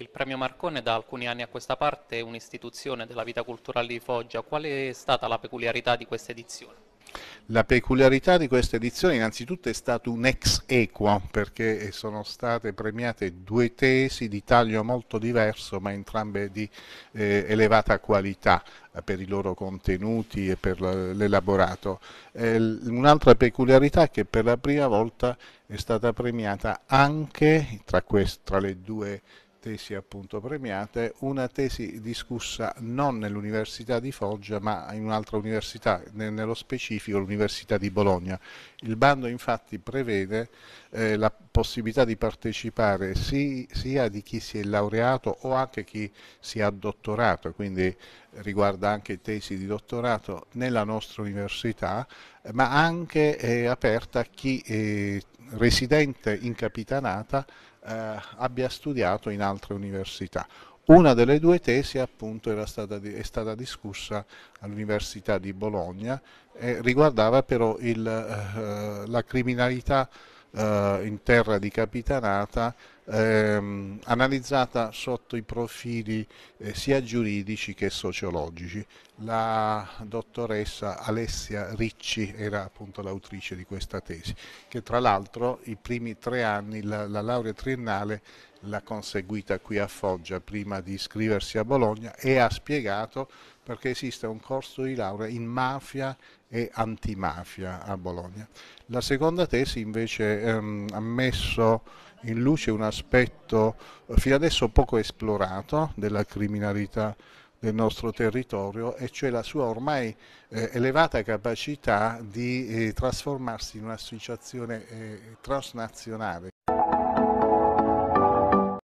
Il Premio Marcone da alcuni anni a questa parte è un'istituzione della vita culturale di Foggia. Qual è stata la peculiarità di questa edizione? La peculiarità di questa edizione innanzitutto è stato un ex equo perché sono state premiate due tesi di taglio molto diverso ma entrambe di eh, elevata qualità eh, per i loro contenuti e per l'elaborato. Eh, Un'altra peculiarità è che per la prima volta è stata premiata anche tra, quest, tra le due tesi appunto premiate, una tesi discussa non nell'Università di Foggia ma in un'altra università, nello specifico l'Università di Bologna. Il bando infatti prevede eh, la possibilità di partecipare si, sia di chi si è laureato o anche chi si è dottorato, quindi riguarda anche tesi di dottorato nella nostra università ma anche eh, aperta a chi eh, residente in Capitanata eh, abbia studiato in altre università. Una delle due tesi appunto stata, è stata discussa all'Università di Bologna e riguardava però il, eh, la criminalità eh, in terra di Capitanata ehm, analizzata sotto i profili eh, sia giuridici che sociologici. La dottoressa Alessia Ricci era appunto l'autrice di questa tesi, che tra l'altro i primi tre anni la, la laurea triennale l'ha conseguita qui a Foggia prima di iscriversi a Bologna e ha spiegato perché esiste un corso di laurea in mafia e antimafia a Bologna. La seconda tesi invece ehm, ha messo in luce un aspetto eh, fino adesso poco esplorato della criminalità del nostro territorio e cioè la sua ormai eh, elevata capacità di eh, trasformarsi in un'associazione eh, transnazionale,